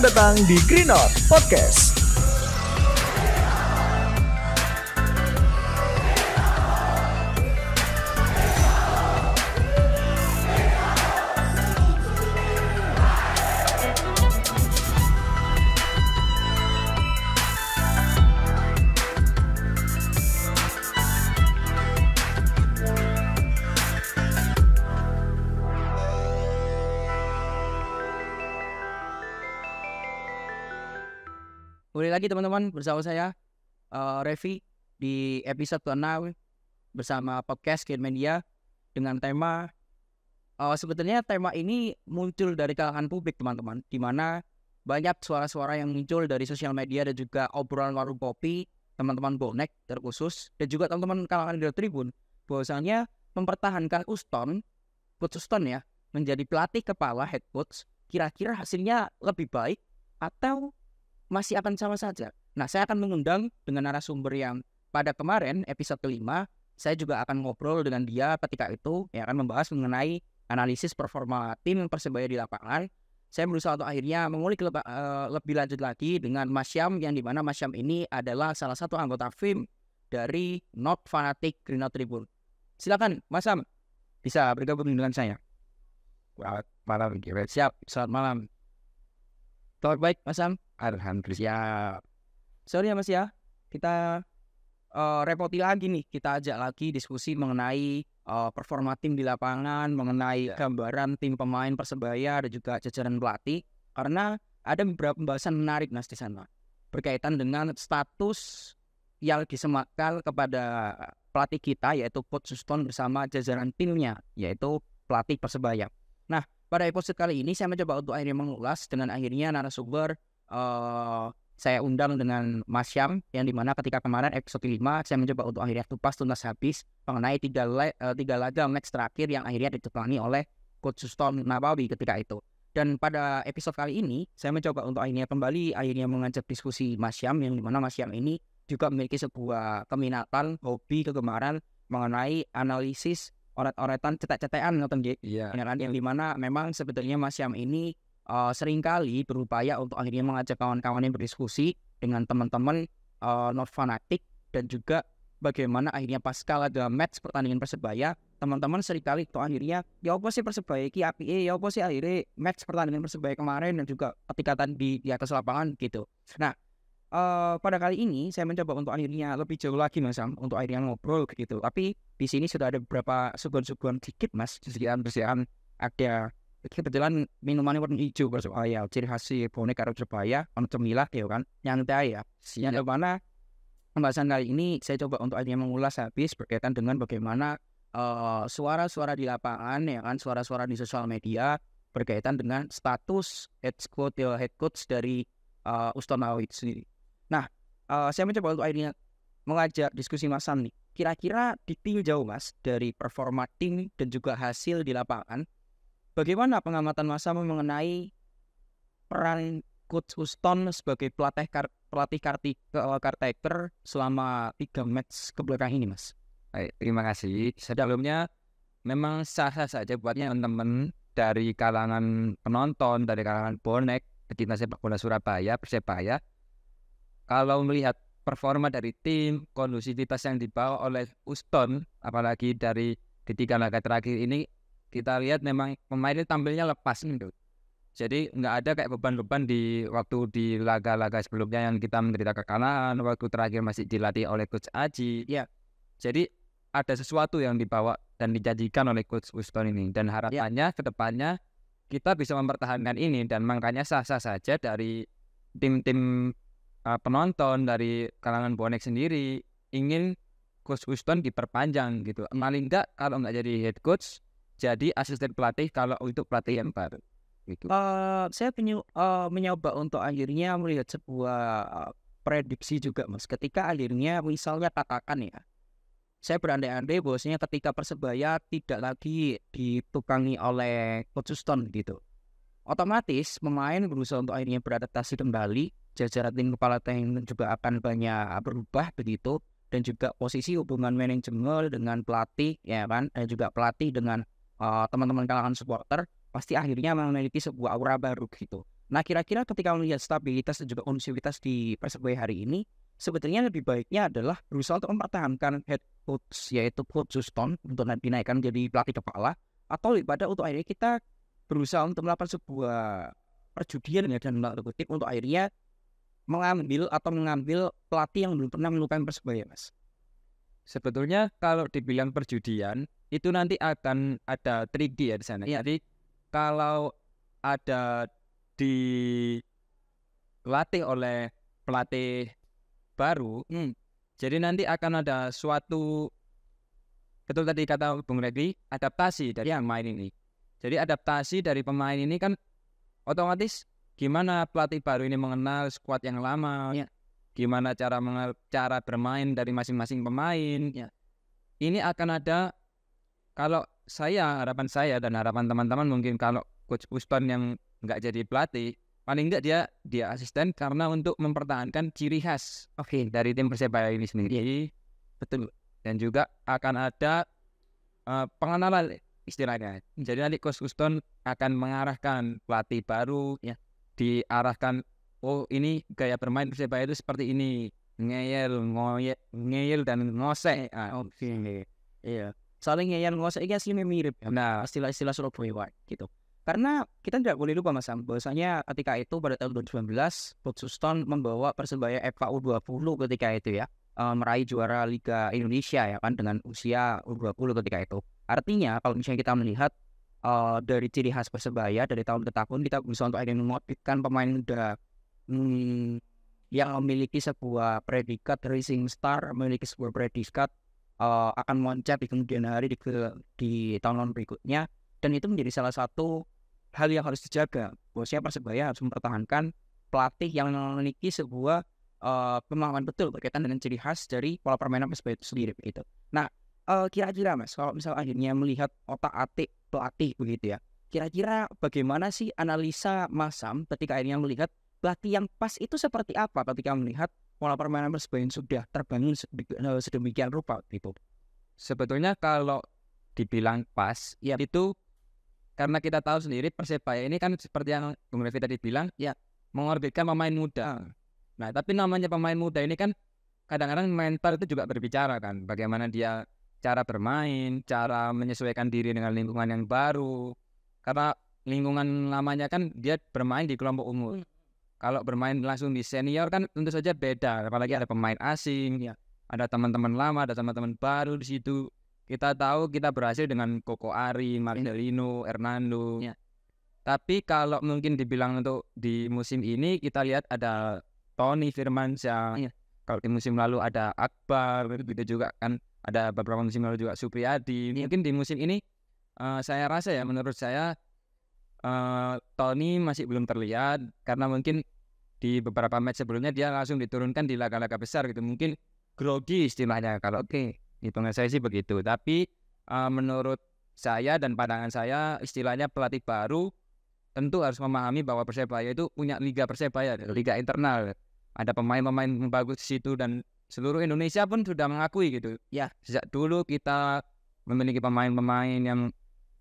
datang di Greenor Podcast. lagi teman-teman bersama saya uh, Revi di episode ke-6 bersama podcast Kid Media dengan tema uh, sebetulnya tema ini muncul dari kalangan publik teman-teman di mana banyak suara-suara yang muncul dari sosial media dan juga obrolan warung kopi teman-teman bonek terkhusus dan juga teman-teman kalangan di Tribun bahwasanya mempertahankan Uston coach Uston ya menjadi pelatih kepala head coach kira-kira hasilnya lebih baik atau masih akan sama saja. Nah, saya akan mengundang dengan narasumber yang pada kemarin episode kelima, saya juga akan ngobrol dengan dia ketika itu yang akan membahas mengenai analisis performa tim persebaya di lapangan. Saya berusaha untuk akhirnya mengulik lebih, eh, uh, lebih lanjut lagi dengan Mas Syam yang dimana Mas Syam ini adalah salah satu anggota film dari Not Fanatic Green Tribune. Silakan Mas Syam bisa bergabung dengan saya. Selamat malam, Siap, selamat malam. Kabar baik Mas Am? Alhamdulillah. Ya, Sorry ya Mas ya, kita uh, repoti lagi nih. Kita ajak lagi diskusi mengenai uh, performa tim di lapangan, mengenai ya. gambaran tim pemain persebaya dan juga jajaran pelatih. Karena ada beberapa pembahasan menarik mas di sana berkaitan dengan status yang disematkan kepada pelatih kita yaitu Coach Suston bersama jajaran timnya yaitu pelatih persebaya. Nah pada episode kali ini saya mencoba untuk akhirnya mengulas dengan akhirnya narasumber uh, saya undang dengan Mas Syam yang dimana ketika kemarin episode 5 saya mencoba untuk akhirnya tupas tuntas habis mengenai tiga, la uh, eh, tiga laga match terakhir yang akhirnya ditepani oleh Coach Suston Nabawi ketika itu. Dan pada episode kali ini saya mencoba untuk akhirnya kembali akhirnya mengajak diskusi Mas Syam yang dimana Mas Syam ini juga memiliki sebuah keminatan, hobi, kegemaran mengenai analisis oret-oretan cetek-cetekan ngoten nggih. Yeah. yang dimana memang sebetulnya Mas Yam ini uh, seringkali berupaya untuk akhirnya mengajak kawan-kawan yang berdiskusi dengan teman-teman uh, eh, not fanatik dan juga bagaimana akhirnya pasca ada match pertandingan Persebaya teman-teman seringkali itu akhirnya ya apa sih Persebaya ki api ya apa sih akhirnya match pertandingan Persebaya kemarin dan juga ketika di, di atas lapangan gitu. Nah, pada kali ini saya mencoba untuk akhirnya lebih jauh lagi mas Sam, ya, untuk akhirnya ngobrol gitu tapi di sini sudah ada beberapa suguhan-suguhan dikit mas persediaan persediaan ada kebetulan minuman warna hijau bersama ya ciri khas bonek karo Surabaya on cemilah ya gitu kan nyantai ya yang iya. mana pembahasan kali ini saya coba untuk akhirnya mengulas habis berkaitan dengan bagaimana suara-suara uh, di lapangan ya kan suara-suara di sosial media berkaitan dengan status head coach ya, head coach dari uh, Uston sendiri Nah, uh, saya mencoba untuk akhirnya mengajak diskusi Mas Sam nih. Kira-kira jauh Mas dari performa tim dan juga hasil di lapangan, bagaimana pengamatan Mas Sam mengenai peran Coach Houston sebagai pelatih kar pelatih karti eh, caretaker selama tiga match kebelakang ini Mas? Baik, terima kasih. Sebelumnya memang sah-sah saja buatnya teman-teman dari kalangan penonton, dari kalangan bonek, kita sepak bola Surabaya, Persebaya, kalau melihat performa dari tim, kondusivitas yang dibawa oleh Uston, apalagi dari ketiga laga terakhir ini, kita lihat memang pemainnya tampilnya lepas gitu. Jadi nggak ada kayak beban-beban di waktu di laga-laga sebelumnya yang kita menderita kekalahan, waktu terakhir masih dilatih oleh Coach Aji. Ya. Jadi ada sesuatu yang dibawa dan dijanjikan oleh Coach Uston ini dan iya. harapannya ya. kedepannya kita bisa mempertahankan ini dan makanya sah-sah saja dari tim-tim uh, penonton dari kalangan bonek sendiri ingin coach Houston diperpanjang gitu. Paling enggak kalau nggak jadi head coach jadi asisten pelatih kalau untuk pelatih yang baru. Gitu. Uh, saya penyu, uh, eh, menyoba untuk akhirnya melihat sebuah uh, prediksi juga mas. Ketika akhirnya misalnya katakan ya, saya berandai-andai bahwasanya ketika persebaya tidak lagi ditukangi oleh coach Houston gitu, otomatis pemain berusaha untuk akhirnya beradaptasi kembali jajaran tim kepala tim juga akan banyak ah, berubah begitu dan juga posisi hubungan manajemen dengan pelatih ya kan dan juga pelatih dengan teman ah, teman-teman kalangan supporter pasti akhirnya memiliki sebuah aura baru gitu. Nah kira-kira ketika melihat stabilitas dan juga kondusivitas di Persebaya hari ini sebetulnya lebih baiknya adalah berusaha untuk mempertahankan head coach yaitu coach Houston untuk nanti naikkan jadi pelatih kepala atau daripada untuk akhirnya kita berusaha untuk melakukan sebuah perjudian ya dan kutip untuk akhirnya mengambil atau mengambil pelatih yang belum pernah melupakan persebaya mas sebetulnya kalau dibilang perjudian itu nanti akan ada tricky ya di sana ya. jadi kalau ada dilatih oleh pelatih baru hmm. jadi nanti akan ada suatu betul tadi kata Bung regi adaptasi dari ya. pemain ini jadi adaptasi dari pemain ini kan otomatis gimana pelatih baru ini mengenal skuad yang lama, ya. gimana cara cara bermain dari masing-masing pemain. Ya. Ini akan ada kalau saya harapan saya dan harapan teman-teman mungkin kalau coach Puston yang nggak jadi pelatih paling nggak dia dia asisten karena untuk mempertahankan ciri khas oke okay. dari tim persebaya ini sendiri ya. betul dan juga akan ada uh, pengenalan istilahnya jadi nanti coach Puston akan mengarahkan pelatih baru ya diarahkan oh ini gaya bermain Persebaya itu seperti ini ngeyel ngoyek ngeyel dan ngosek ah, oke okay. iya saling ngeyel ngosek ini aslinya mirip ya. nah istilah-istilah Surabaya gitu karena kita tidak boleh lupa mas Sam bahwasanya ketika itu pada tahun 2019 Botsuston membawa Persebaya FA U20 ketika itu ya eh, meraih juara Liga Indonesia ya kan dengan usia U20 ketika itu artinya kalau misalnya kita melihat uh, dari ciri khas persebaya dari tahun ke tahun kita bisa untuk memotivkan pemain muda hmm, yang memiliki sebuah predikat racing star memiliki sebuah predikat uh, akan loncat di kemudian hari di, di tahun-tahun berikutnya dan itu menjadi salah satu hal yang harus dijaga bosnya persebaya harus mempertahankan pelatih yang memiliki sebuah uh, pemahaman betul berkaitan dengan ciri khas dari pola permainan persebaya itu sendiri begitu. Nah, kira kira-kira mas, kalau misal akhirnya melihat otak atik pelatih begitu ya. Kira-kira bagaimana sih analisa Mas Sam ketika akhirnya melihat pelatih yang pas itu seperti apa ketika melihat pola permainan Persebaya yang sudah terbangun eh, sedemikian rupa gitu? Sebetulnya kalau dibilang pas, ya yep. itu karena kita tahu sendiri Persebaya ini kan seperti yang Bung Revi tadi bilang, ya yep. mengorbitkan pemain muda. Ah. Nah, tapi namanya pemain muda ini kan kadang-kadang mental itu juga berbicara kan, bagaimana dia cara bermain, cara menyesuaikan diri dengan lingkungan yang baru. Karena lingkungan lamanya kan dia bermain di kelompok umur. Hmm. Kalau bermain langsung di senior kan tentu saja beda, apalagi ada pemain asing, ya. ada teman-teman lama, ada teman-teman baru di situ. Kita tahu kita berhasil dengan Koko Ari, iya. Marcelino, Hernando. Ya. Tapi kalau mungkin dibilang untuk di musim ini kita lihat ada Tony Firmansyah. Ya. Kalau di musim lalu ada Akbar, begitu juga kan ada beberapa musim lalu juga Supriyadi iya. mungkin di musim ini uh, saya rasa ya menurut saya uh, Tony masih belum terlihat karena mungkin di beberapa match sebelumnya dia langsung diturunkan di laga-laga besar gitu mungkin grogi istilahnya kalau oke okay, hitungan saya sih begitu tapi uh, menurut saya dan pandangan saya istilahnya pelatih baru tentu harus memahami bahwa persebaya itu punya liga persebaya liga internal ada pemain-pemain bagus di situ dan seluruh Indonesia pun sudah mengakui gitu. Ya, sejak dulu kita memiliki pemain-pemain yang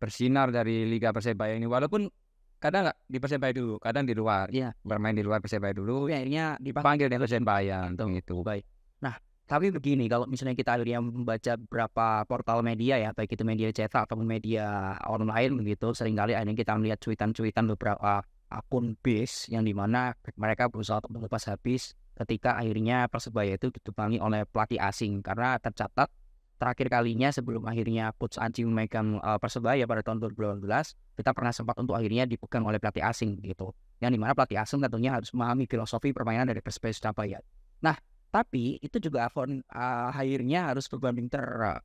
bersinar dari Liga Persebaya ini walaupun kadang nggak di Persebaya dulu, kadang di luar. Iya. Bermain di luar Persebaya dulu. Ya, akhirnya dipanggil di Persebaya itu. itu. Baik. Nah, tapi begini kalau misalnya kita akhirnya membaca beberapa portal media ya baik itu media cetak atau media online begitu seringkali akhirnya kita melihat cuitan-cuitan beberapa akun base yang dimana mereka berusaha untuk melepas habis ketika akhirnya Persebaya itu ditumpangi oleh pelatih asing karena tercatat terakhir kalinya sebelum akhirnya coach Anji memegang uh, eh, Persebaya pada tahun 2018 kita pernah sempat untuk akhirnya dipegang oleh pelatih asing gitu yang dimana pelatih asing tentunya harus memahami filosofi permainan dari Persebaya Surabaya nah tapi itu juga Avon uh, eh, akhirnya harus berbanding ter uh,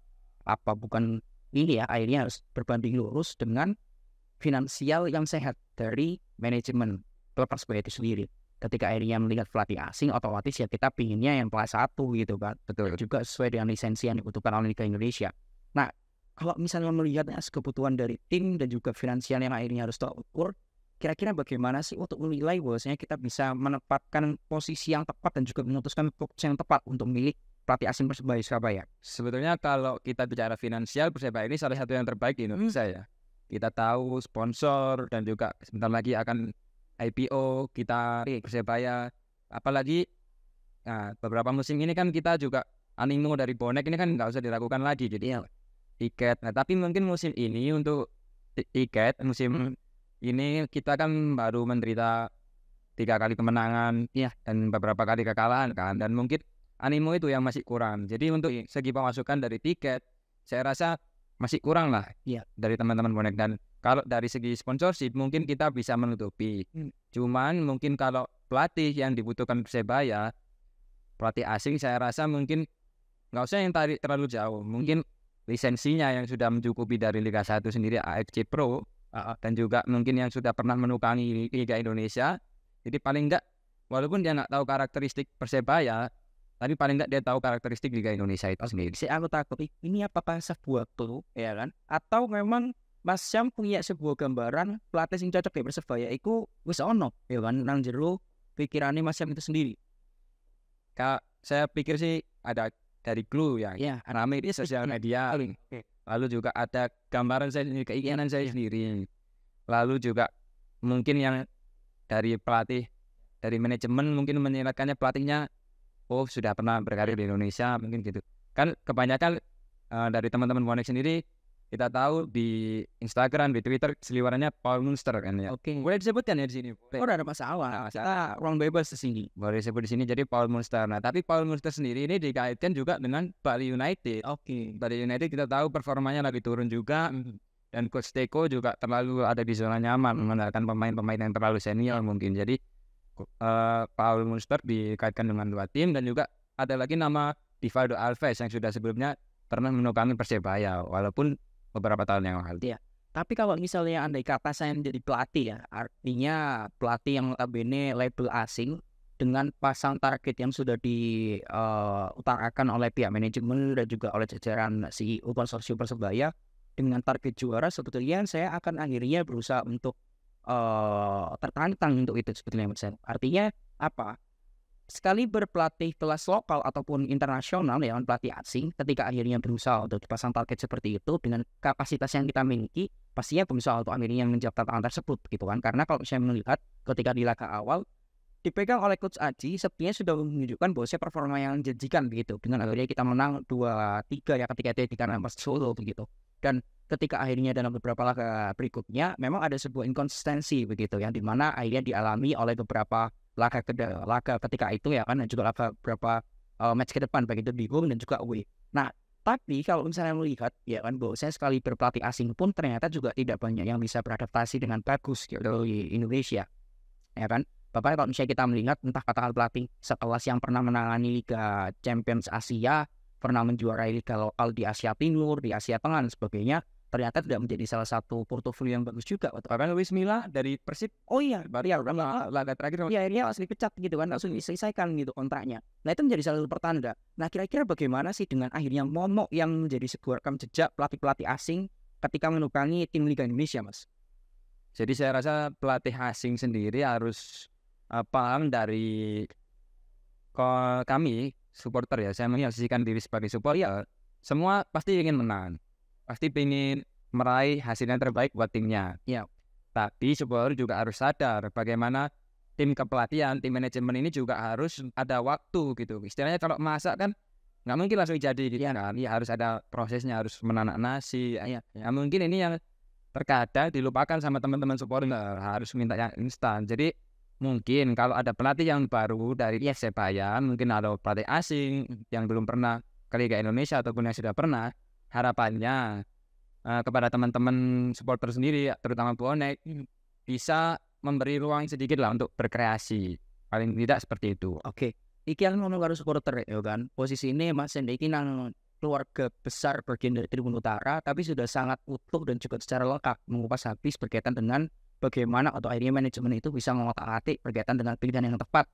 apa bukan ini ya akhirnya harus berbanding lurus dengan finansial yang sehat dari manajemen klub Persebaya itu sendiri ketika akhirnya melihat pelatih asing otomatis ya kita pinginnya yang kelas satu gitu kan betul juga sesuai dengan lisensi yang dibutuhkan oleh Liga Indonesia nah kalau misalnya melihatnya kebutuhan dari tim dan juga finansial yang akhirnya harus terukur kira-kira bagaimana sih untuk menilai bahwasanya kita bisa menempatkan posisi yang tepat dan juga memutuskan fokus yang tepat untuk milik pelatih asing persebaya Surabaya sebetulnya kalau kita bicara finansial persebaya ini salah satu yang terbaik di Indonesia hmm. ya kita tahu sponsor dan juga sebentar lagi akan IPO kita Persebaya apalagi nah, beberapa musim ini kan kita juga animo dari bonek ini kan nggak usah dilakukan lagi jadi ya. tiket nah tapi mungkin musim ini untuk tiket musim hmm. ini kita kan baru menderita tiga kali kemenangan ya. dan beberapa kali kekalahan kan dan mungkin animo itu yang masih kurang jadi untuk segi pemasukan dari tiket saya rasa masih kurang lah ya. dari teman-teman bonek dan kalau dari segi sponsorship mungkin hmm. kita bisa menutupi. Hmm. Cuman mungkin kalau pelatih yang dibutuhkan Persebaya, pelatih asing saya rasa mungkin nggak usah yang tarik terlalu jauh. Hmm. Mungkin lisensinya yang sudah mencukupi dari Liga 1 sendiri AFC Pro uh, dan juga mungkin yang sudah pernah menukangi Liga Indonesia. Jadi paling nggak, walaupun dia nggak tahu karakteristik Persebaya, tapi paling nggak dia tahu karakteristik Liga Indonesia itu sendiri. Saya aku takut ini apakah sebuah tuh ya kan? Atau memang Mas Syam punya sebuah gambaran pelatih yang cocok di Persebaya itu wis ono ya kan nang jero pikirannya Mas Syam itu sendiri. Kak, saya pikir sih ada dari clue ya, ya. rame di sosial iya. media. Lalu juga ada gambaran saya sendiri, keinginan saya iya. sendiri. Lalu juga mungkin yang dari pelatih dari manajemen mungkin menyiratkannya pelatihnya oh sudah pernah berkarir di Indonesia mungkin gitu. Kan kebanyakan uh, dari teman-teman bonek sendiri kita tahu di Instagram, di Twitter seliwarannya Paul Munster kan ya. Oke. Okay. Boleh disebutkan ya di sini? Oh, ada masalah. Nah, Kita ruang bebas di sini. Boleh disebut di sini jadi Paul Munster. Nah, tapi Paul Munster sendiri ini dikaitkan juga dengan Bali United. Oke. Okay. Bali United kita tahu performanya lagi turun juga. Hmm. Dan coach Teko juga terlalu ada di zona nyaman hmm. mengandalkan pemain-pemain yang terlalu senior iya. mungkin. Jadi uh, Paul Munster dikaitkan dengan dua tim dan juga ada lagi nama Divaldo Alves yang sudah sebelumnya pernah menukangi Persebaya walaupun beberapa tahun yang lalu. Iya. Tapi kalau misalnya andai kata saya menjadi pelatih ya, artinya pelatih yang notabene label asing dengan pasang target yang sudah diutarakan eh, uh, oleh pihak manajemen dan juga oleh jajaran CEO konsorsium Persebaya dengan target juara sebetulnya saya akan akhirnya berusaha untuk uh, tertantang untuk itu sebetulnya Artinya apa? sekali berpelatih kelas lokal ataupun internasional ya pelatih asing ketika akhirnya berusaha untuk dipasang target seperti itu dengan kapasitas yang kita miliki pastinya berusaha untuk akhirnya menjawab tantangan tersebut gitu kan karena kalau saya melihat ketika di laga awal dipegang oleh coach Aji sepertinya sudah menunjukkan bahwa performa yang menjanjikan begitu dengan akhirnya kita menang 2-3 ya ketika itu di Mas Solo begitu dan ketika akhirnya dalam beberapa laga berikutnya memang ada sebuah inkonsistensi begitu yang dimana akhirnya dialami oleh beberapa laga, laga ketika itu ya kan dan juga laga berapa uh, match ke depan baik itu di home dan juga away. Nah tapi kalau misalnya melihat ya kan bahwa saya sekali berpelatih asing pun ternyata juga tidak banyak yang bisa beradaptasi dengan bagus ya, di Indonesia ya kan Bapak kalau misalnya kita melihat entah katakan pelatih sekelas yang pernah menangani Liga Champions Asia pernah menjuarai liga lokal di Asia Timur di Asia Tengah dan sebagainya ternyata tidak menjadi salah satu portofolio yang bagus juga bahkan Luis Milla dari Persib oh iya baru ya udah laga terakhir ya ini harus dipecat gitu kan langsung diselesaikan gitu kontraknya nah itu menjadi salah satu pertanda nah kira-kira bagaimana sih dengan akhirnya momok yang menjadi sebuah rekam jejak pelatih-pelatih asing ketika menukangi tim Liga Indonesia mas jadi saya rasa pelatih asing sendiri harus uh, paham dari kami supporter ya saya menyaksikan diri sebagai supporter ya semua pasti ingin menang pasti ingin meraih hasil yang terbaik buat timnya. Ya. Tapi supporter juga harus sadar bagaimana tim kepelatihan, tim manajemen ini juga harus ada waktu gitu. Istilahnya kalau masak kan nggak mungkin langsung jadi gitu ya. kan. Ya, harus ada prosesnya, harus menanak nasi. Ya. ya mungkin ini yang terkadang dilupakan sama teman-teman supporter harus minta yang instan. Jadi mungkin kalau ada pelatih yang baru dari iya. Sepayan, mungkin ada pelatih asing hmm. yang belum pernah ke Liga Indonesia ataupun yang sudah pernah, harapannya uh, kepada teman-teman supporter sendiri terutama bonek, bisa memberi ruang sedikit lah untuk berkreasi paling tidak seperti itu oke okay. iki yang ngomong karo supporter ya kan posisi ini Mas ini nang keluarga besar bagian dari Tribun Utara tapi sudah sangat utuh dan juga secara lengkap mengupas habis berkaitan dengan bagaimana atau akhirnya manajemen itu bisa mengotak-atik berkaitan dengan pilihan yang tepat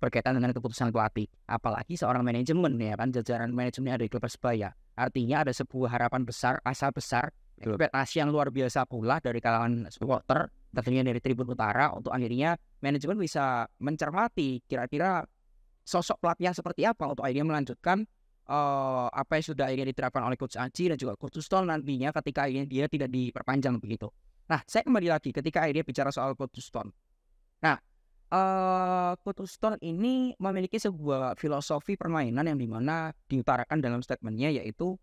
berkaitan dengan keputusan pelatih. Apalagi seorang manajemen ya kan jajaran manajemen ada di klub Persebaya. Artinya ada sebuah harapan besar, asa besar, ekspektasi yang luar biasa pula dari kalangan supporter tentunya dari Tribun Utara untuk akhirnya manajemen bisa mencermati kira-kira sosok pelatih seperti apa untuk akhirnya melanjutkan uh, apa yang sudah akhirnya diterapkan oleh Coach Aji dan juga Coach Stone nantinya ketika akhirnya dia tidak diperpanjang begitu. Nah, saya kembali lagi ketika akhirnya bicara soal Coach Stone. Nah, Eh, Kutu Stone ini memiliki sebuah filosofi permainan yang dimana diutarakan dalam statementnya yaitu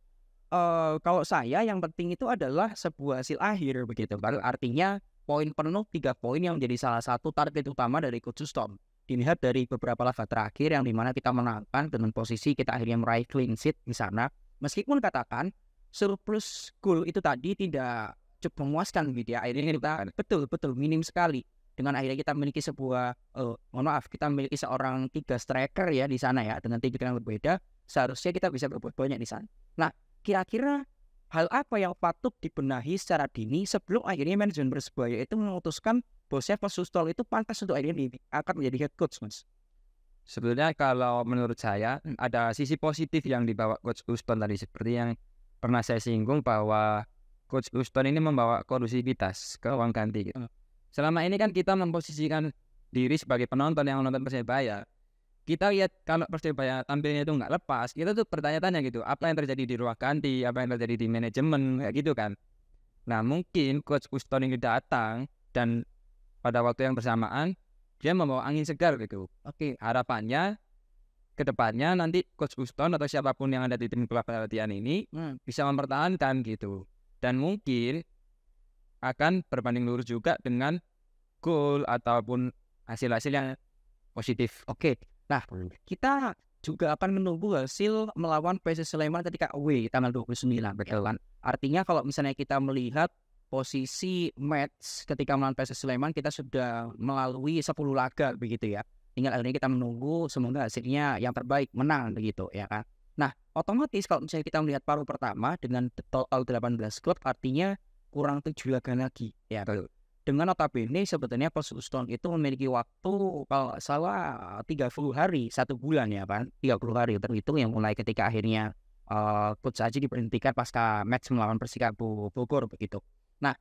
uh, kalau saya yang penting itu adalah sebuah hasil akhir begitu kan artinya poin penuh tiga poin yang menjadi salah satu target utama dari Kutustol dilihat dari beberapa laga terakhir yang dimana kita menangkan dengan posisi kita akhirnya meraih clean sheet di sana meskipun katakan surplus goal itu tadi tidak cukup memuaskan gitu ya akhirnya kita betul betul minim sekali dengan akhirnya kita memiliki sebuah uh, mohon maaf kita memiliki seorang tiga striker ya di sana ya dengan tiga yang berbeda seharusnya kita bisa berbuat banyak di sana. Nah kira-kira hal apa yang patut dibenahi secara dini sebelum akhirnya manajemen Persebaya itu memutuskan bosnya Sustol itu pantas untuk akhirnya akan menjadi head coach mas? Sebenarnya kalau menurut saya hmm. ada sisi positif yang dibawa coach Uston tadi seperti yang pernah saya singgung bahwa coach Houston ini membawa kondusivitas ke ruang ganti gitu. Hmm selama ini kan kita memposisikan diri sebagai penonton yang menonton persebaya kita lihat kalau persebaya tampilnya itu nggak lepas kita tuh pertanyaannya gitu apa yang terjadi di ruang ganti apa yang terjadi di manajemen kayak gitu kan nah mungkin coach Kuston ini datang dan pada waktu yang bersamaan dia membawa angin segar gitu oke okay. harapannya kedepannya nanti coach Kuston atau siapapun yang ada di tim pelatihan ini hmm. bisa mempertahankan gitu dan mungkin akan berbanding lurus juga dengan goal ataupun hasil-hasil yang positif. Oke, nah hmm. kita juga akan menunggu hasil melawan PS Sleman ketika away tanggal 29 ya. betul kan. Artinya kalau misalnya kita melihat posisi match ketika melawan PS Sleman kita sudah melalui 10 laga begitu ya. Tinggal akhirnya kita menunggu semoga hasilnya yang terbaik menang begitu ya kan. Nah, otomatis kalau misalnya kita melihat paruh pertama dengan total 18 klub artinya kurang tujuh laga lagi ya betul dengan otak ini sebetulnya Stone itu memiliki waktu kalau salah 30 hari satu bulan ya kan 30 hari terhitung yang mulai ketika akhirnya uh, coach Aji diberhentikan pasca match melawan Persikabo Bogor begitu nah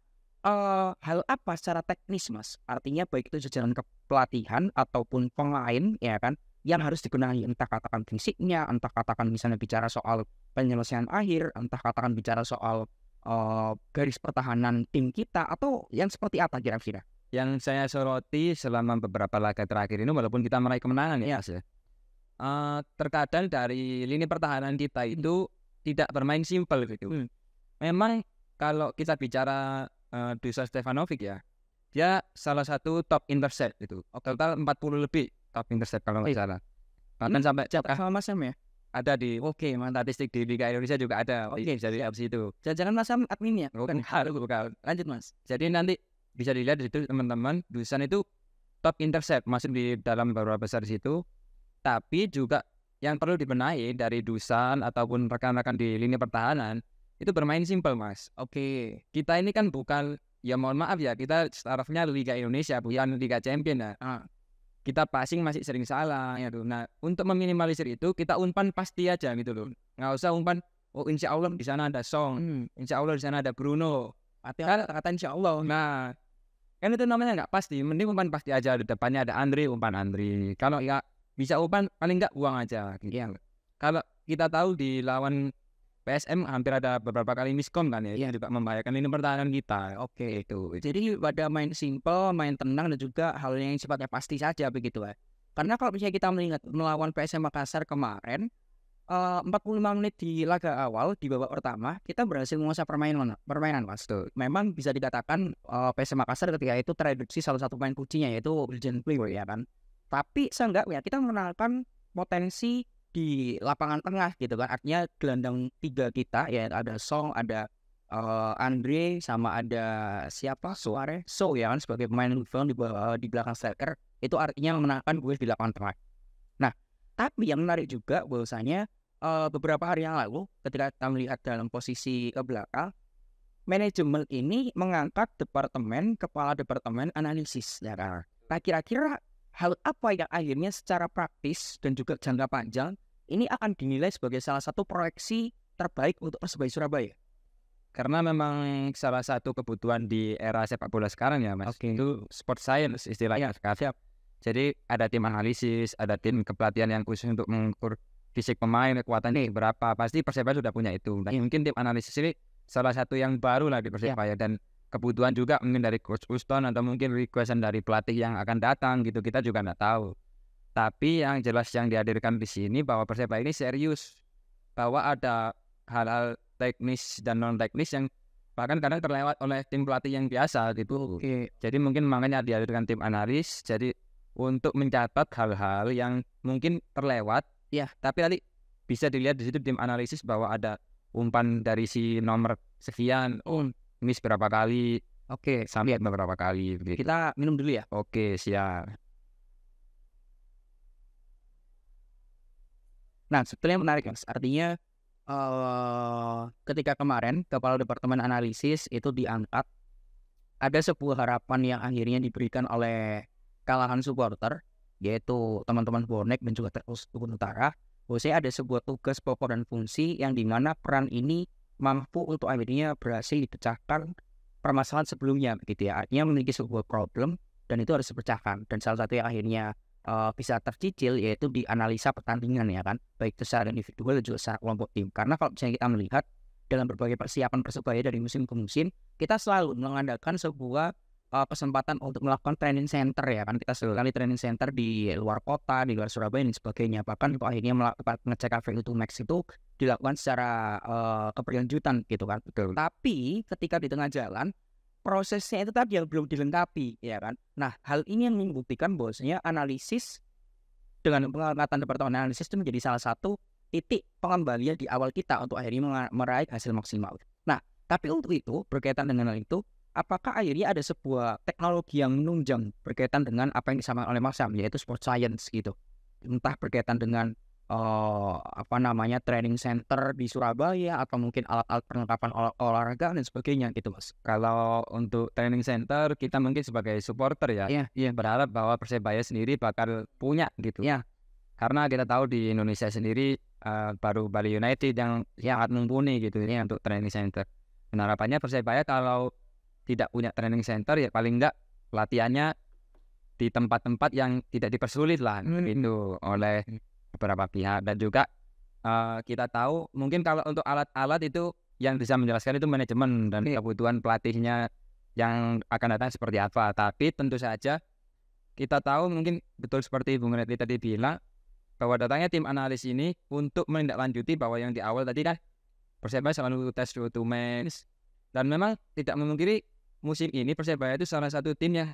uh, hal apa secara teknis mas artinya baik itu jajaran kepelatihan ataupun pemain ya kan yang harus digunakan entah katakan fisiknya entah katakan misalnya bicara soal penyelesaian akhir entah katakan bicara soal uh, garis pertahanan tim kita atau yang seperti apa kira-kira? Yang saya soroti selama beberapa laga terakhir ini walaupun kita meraih kemenangan ya, Uh, terkadang dari lini pertahanan kita itu tidak bermain simpel gitu. Hmm. Memang kalau kita bicara uh, Dusan Stefanovic ya, dia salah satu top intercept itu. Total 40 lebih top intercept kalau nggak salah. Hmm. Bahkan sampai sama Sam ya ada di oke okay, statistik di Liga Indonesia juga ada oke okay, bisa dilihat itu. situ jangan mas ya? bukan ya? harus bukan lanjut mas jadi nanti bisa dilihat di situ teman-teman Dusan itu top intercept masuk di dalam beberapa besar di situ tapi juga yang perlu dibenahi dari Dusan ataupun rekan-rekan di lini pertahanan itu bermain simple mas oke okay. kita ini kan bukan ya mohon maaf ya kita tarafnya Liga Indonesia bukan Liga Champion ya Uh kita passing masih sering salah ya tuh. Nah, untuk meminimalisir itu kita umpan pasti aja gitu loh. Nggak usah umpan oh insya Allah di sana ada Song, hmm. insya Allah di sana ada Bruno. Atau kata insya Allah. Nah, kan itu namanya nggak pasti. Mending umpan pasti aja. Di depannya ada Andre, umpan Andre. Kalau nggak bisa umpan, paling nggak uang aja. Gitu. Yeah. Kalau kita tahu di lawan PSM hampir ada beberapa kali miskom kan ya, ya. juga membahayakan ini pertahanan kita. Oke okay. itu. Jadi pada main simple, main tenang dan juga hal yang sifatnya pasti saja begitu ya. Karena kalau misalnya kita melihat melawan PSM Makassar kemarin, eh, uh, 45 menit di laga awal di babak pertama kita berhasil menguasai permainan permainan mas tuh memang bisa dikatakan uh, eh, PSM Makassar ketika itu tereduksi salah satu pemain kuncinya yaitu Wiljan Pliwo ya kan tapi seenggaknya kita mengenalkan potensi di lapangan tengah gitu kan artinya gelandang tiga kita ya ada Song ada uh, Andre sama ada siapa Suare So ya kan sebagai pemain midfield di, uh, di belakang striker itu artinya menangkan gue di lapangan tengah nah tapi yang menarik juga bahwasanya uh, beberapa hari yang lalu ketika kita melihat dalam posisi ke belakang manajemen ini mengangkat departemen kepala departemen analisis ya kan nah kira-kira hal apa yang akhirnya secara praktis dan juga jangka panjang ini akan dinilai sebagai salah satu proyeksi terbaik untuk Persebaya Surabaya? Karena memang salah satu kebutuhan di era sepak bola sekarang ya mas, okay. itu sport science istilahnya. Ya, siap. Jadi ada tim analisis, ada tim kepelatihan yang khusus untuk mengukur fisik pemain, kekuatan ini berapa. Pasti Persebaya sudah punya itu. Nah, iya. mungkin tim analisis ini salah satu yang baru lah di iya. Persebaya ya. dan kebutuhan juga mungkin dari coach Uston atau mungkin requestan dari pelatih yang akan datang gitu kita juga nggak tahu tapi yang jelas yang dihadirkan di sini bahwa persebaya ini serius bahwa ada hal-hal teknis dan non teknis yang bahkan kadang terlewat oleh tim pelatih yang biasa gitu okay. jadi mungkin makanya dihadirkan tim analis jadi untuk mencatat hal-hal yang mungkin terlewat ya yeah. tapi tadi bisa dilihat di situ tim analisis bahwa ada umpan dari si nomor sekian oh miss berapa kali oke okay, sampai beberapa kali gitu. kita minum dulu ya oke okay, siap nah sebetulnya menarik mas artinya uh, ketika kemarin kepala departemen analisis itu diangkat ada sebuah harapan yang akhirnya diberikan oleh kalangan supporter yaitu teman-teman bonek dan juga terus Utara bahwasanya ada sebuah tugas pokok dan fungsi yang dimana peran ini mampu untuk akhirnya berhasil dipecahkan permasalahan sebelumnya gitu ya artinya memiliki sebuah problem dan itu harus dipecahkan dan salah satu yang akhirnya uh, bisa tercicil yaitu di analisa pertandingan ya kan baik itu secara individual dan juga secara kelompok tim karena kalau misalnya kita melihat dalam berbagai persiapan persebaya dari musim ke musim kita selalu mengandalkan sebuah uh, kesempatan untuk melakukan training center ya kan kita kali training center di luar kota di luar Surabaya dan sebagainya bahkan kok akhirnya melakukan ngecek efek itu max itu dilakukan secara uh, keberlanjutan gitu kan Betul. tapi ketika di tengah jalan prosesnya itu tadi yang belum dilengkapi ya kan nah hal ini yang membuktikan bahwasanya analisis dengan pengangkatan departemen analisis itu menjadi salah satu titik pengembalian di awal kita untuk akhirnya meraih hasil maksimal nah tapi untuk itu berkaitan dengan hal itu apakah akhirnya ada sebuah teknologi yang menunjang berkaitan dengan apa yang disampaikan oleh Mas Sam yaitu sport science gitu entah berkaitan dengan uh, apa namanya training center di Surabaya atau mungkin alat-alat perlengkapan ol olahraga dan sebagainya gitu mas. Kalau untuk training center kita mungkin sebagai supporter ya, yeah. yeah. berharap bahwa persebaya sendiri bakal punya gitu. Yeah. Karena kita tahu di Indonesia sendiri uh, baru Bali United yang yeah. sangat mumpuni gitu ya yeah. untuk training center. Dan harapannya persebaya kalau tidak punya training center ya paling enggak latihannya di tempat-tempat yang tidak dipersulit lah hmm. itu oleh beberapa pihak dan juga uh, kita tahu mungkin kalau untuk alat-alat itu yang bisa menjelaskan itu manajemen dan iya. kebutuhan pelatihnya yang akan datang seperti apa tapi tentu saja kita tahu mungkin betul seperti Bung Redli tadi bilang bahwa datangnya tim analis ini untuk menindaklanjuti bahwa yang di awal tadi kan persiapan selalu tes dua to match dan memang tidak memungkiri musim ini Persebaya itu salah satu tim yang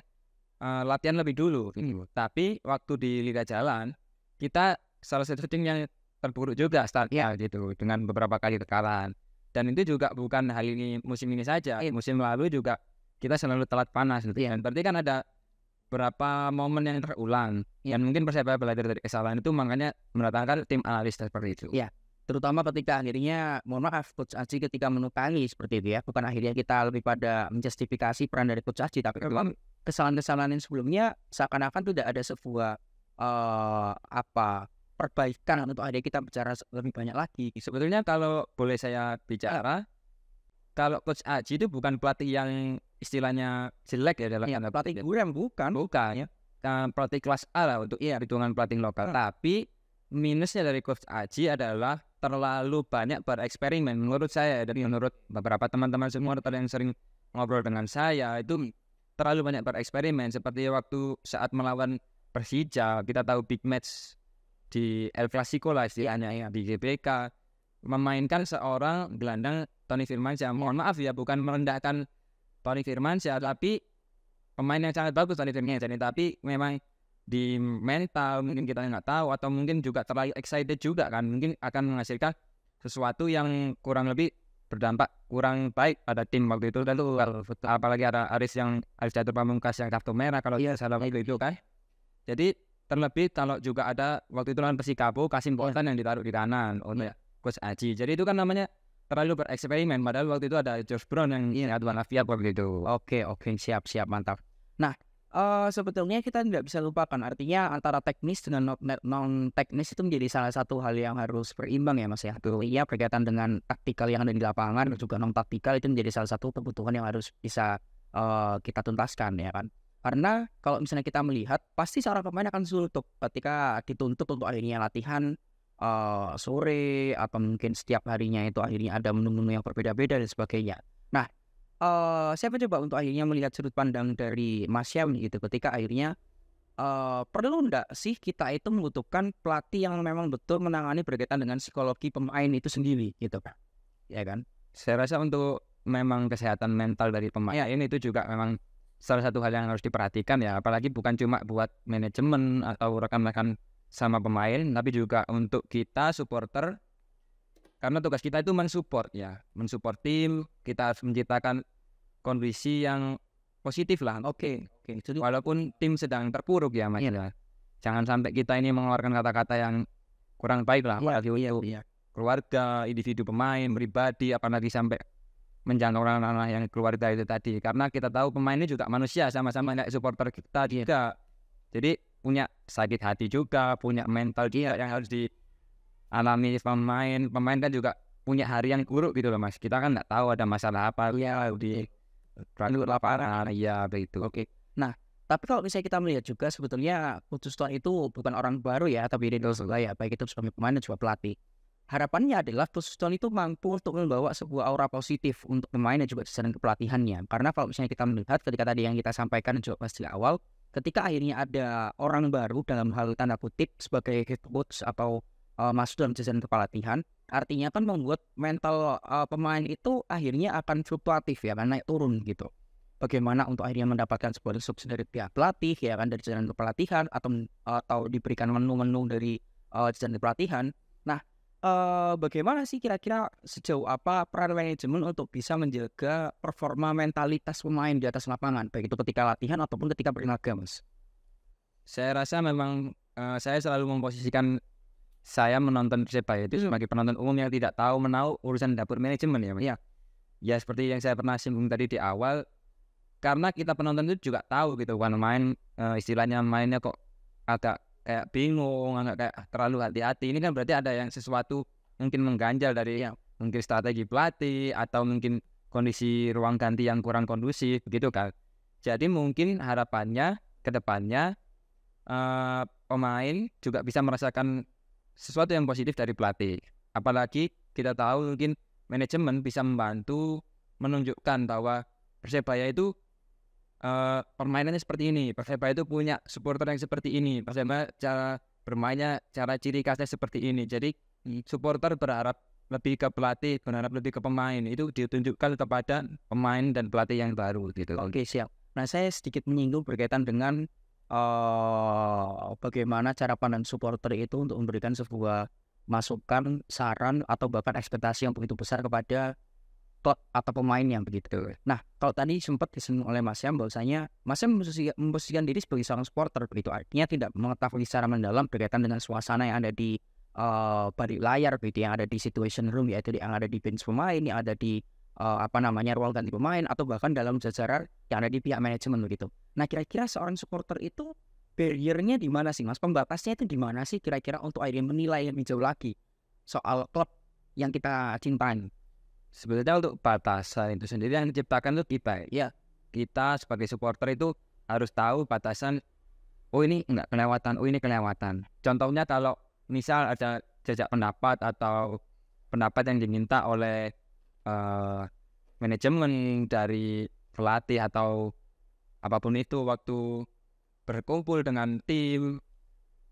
uh, latihan lebih dulu. Gitu. Hmm. Tapi waktu di Liga Jalan kita salah satu tim yang terburuk juga start ya eh, gitu dengan beberapa kali kekalahan. Dan itu juga bukan hal ini musim ini saja. ya. Musim lalu juga kita selalu telat panas gitu. ya. berarti kan ada berapa momen yang terulang. yang Dan mungkin Persebaya belajar dari kesalahan itu makanya mendatangkan tim analis seperti itu. ya terutama ketika akhirnya mohon maaf coach Aji ketika menukangi seperti itu ya bukan akhirnya kita lebih pada menjustifikasi peran dari coach Aji tapi memang kesalahan-kesalahan yang sebelumnya seakan-akan tidak ada sebuah uh, apa perbaikan untuk akhirnya kita bicara lebih banyak lagi sebetulnya kalau boleh saya bicara kalau coach Aji itu bukan pelatih yang istilahnya jelek ya dalam ya, pelatih buram bukan bukan ya kan pelatih kelas A lah untuk ya hitungan pelatih lokal tapi minusnya dari coach Aji adalah terlalu banyak bereksperimen menurut saya dan menurut beberapa teman-teman semua yang sering ngobrol dengan saya itu terlalu banyak bereksperimen seperti waktu saat melawan Persija kita tahu big match di El Clasico lah istilahnya ya, di GBK memainkan seorang gelandang Tony Firmansyah mohon maaf ya bukan merendahkan Tony Firmansyah tapi pemain yang sangat bagus Tony Firmansyah tapi memang di mental mungkin kita nggak tahu atau mungkin juga terlalu excited juga kan mungkin akan menghasilkan sesuatu yang kurang lebih berdampak kurang baik pada tim waktu itu lalu kan, apalagi ada Aris yang Aris Jatuh Pamungkas yang kartu merah kalau iya salah waktu itu kan jadi terlebih kalau juga ada waktu itu lawan Persikabo kasih Potan iya. yang ditaruh di kanan oleh iya. Coach Aji jadi itu kan namanya terlalu bereksperimen padahal waktu itu ada George Brown yang iya. aduan Afiat waktu itu oke oke siap siap mantap nah uh, sebetulnya kita nggak bisa lupakan. Artinya antara teknis dengan non teknis itu menjadi salah satu hal yang harus berimbang ya Mas ya. Iya berkaitan dengan taktikal yang ada di lapangan dan juga non taktikal itu menjadi salah satu kebutuhan yang harus bisa uh, kita tuntaskan ya kan. Karena kalau misalnya kita melihat pasti seorang pemain akan untuk ketika dituntut untuk akhirnya latihan uh, sore atau mungkin setiap harinya itu akhirnya ada menu-menu yang berbeda-beda dan sebagainya. Nah, uh, saya mencoba untuk akhirnya melihat sudut pandang dari Mas Yam gitu ketika akhirnya uh, perlu enggak sih kita itu membutuhkan pelatih yang memang betul menangani berkaitan dengan psikologi pemain itu sendiri gitu kan ya kan saya rasa untuk memang kesehatan mental dari pemain ya, ini itu juga memang salah satu hal yang harus diperhatikan ya apalagi bukan cuma buat manajemen atau rekan-rekan sama pemain tapi juga untuk kita supporter karena tugas kita itu mensupport ya mensupport tim kita menciptakan kondisi yang positif lah oke okay, oke okay. walaupun tim sedang terpuruk ya mas yeah. Ya. jangan sampai kita ini mengeluarkan kata-kata yang kurang baik lah yeah, Yeah. yeah, yeah. keluarga individu pemain pribadi apalagi sampai menjangkau orang-orang yang keluarga itu tadi karena kita tahu pemain ini juga manusia sama-sama kayak supporter kita iya. juga yeah. jadi punya sakit hati juga punya mental dia yeah. yang harus di alami pemain pemain kan juga punya hari yang buruk gitu loh mas kita kan nggak tahu ada masalah apa ya di terlalu laparan ya begitu oke nah tapi kalau misalnya kita melihat juga sebetulnya putus tuan itu bukan orang baru ya tapi ini dulu ya baik itu sebagai pemain dan juga pelatih harapannya adalah putus tuan itu mampu untuk membawa sebuah aura positif untuk pemain dan juga sesuai kepelatihannya karena kalau misalnya kita melihat ketika tadi yang kita sampaikan juga pas di awal ketika akhirnya ada orang baru dalam hal tanda kutip sebagai head coach atau uh, masuk dalam jajaran kepelatihan artinya kan membuat mental uh, pemain itu akhirnya akan fluktuatif ya kan naik turun gitu bagaimana untuk akhirnya mendapatkan sebuah instruksi dari pihak pelatih ya kan dari jajaran kepelatihan atau uh, atau diberikan menu-menu dari uh, jajaran kepelatihan nah uh, bagaimana sih kira-kira sejauh apa peran manajemen untuk bisa menjaga performa mentalitas pemain di atas lapangan baik itu ketika latihan ataupun ketika berlaga mas saya rasa memang uh, saya selalu memposisikan saya menonton persebaya itu hmm. sebagai penonton umum yang tidak tahu menau urusan dapur manajemen ya, Ya. Ya seperti yang saya pernah singgung tadi di awal, karena kita penonton itu juga tahu gitu kan main uh, istilahnya mainnya kok agak kayak bingung, agak kayak terlalu hati-hati. Ini kan berarti ada yang sesuatu mungkin mengganjal dari ya. mungkin strategi pelatih atau mungkin kondisi ruang ganti yang kurang kondusif begitu kan. Jadi mungkin harapannya kedepannya uh, eh, pemain juga bisa merasakan sesuatu yang positif dari pelatih. Apalagi kita tahu mungkin manajemen bisa membantu menunjukkan bahwa Persebaya itu uh, permainannya seperti ini, Persebaya itu punya supporter yang seperti ini, Persebaya cara bermainnya, cara ciri khasnya seperti ini. Jadi hmm, supporter berharap lebih ke pelatih, berharap lebih ke pemain. Itu ditunjukkan kepada pemain dan pelatih yang baru gitu. Oke, siap. Nah, saya sedikit menyinggung berkaitan dengan uh, bagaimana cara pandang supporter itu untuk memberikan sebuah masukan, saran atau bahkan ekspektasi yang begitu besar kepada klub atau pemain yang begitu. Nah, kalau tadi sempat disinggung oleh Mas Yam bahwasanya Mas Yam memposisikan diri sebagai seorang supporter begitu. Artinya tidak mengetahui secara mendalam berkaitan dengan suasana yang ada di uh, balik layar begitu yang ada di situation room yaitu yang ada di bench pemain, yang ada di uh, apa namanya ruang ganti pemain atau bahkan dalam jajaran yang ada di pihak manajemen begitu. Nah kira-kira seorang supporter itu barriernya di mana sih mas? Pembatasnya itu di mana sih kira-kira untuk akhirnya menilai lebih jauh lagi soal klub yang kita cintai? Sebenarnya untuk batasan itu sendiri yang diciptakan itu kita ya kita sebagai supporter itu harus tahu batasan oh ini enggak kelewatan oh ini kelewatan contohnya kalau misal ada jejak pendapat atau pendapat yang diminta oleh uh, manajemen dari pelatih atau apapun itu waktu berkumpul dengan tim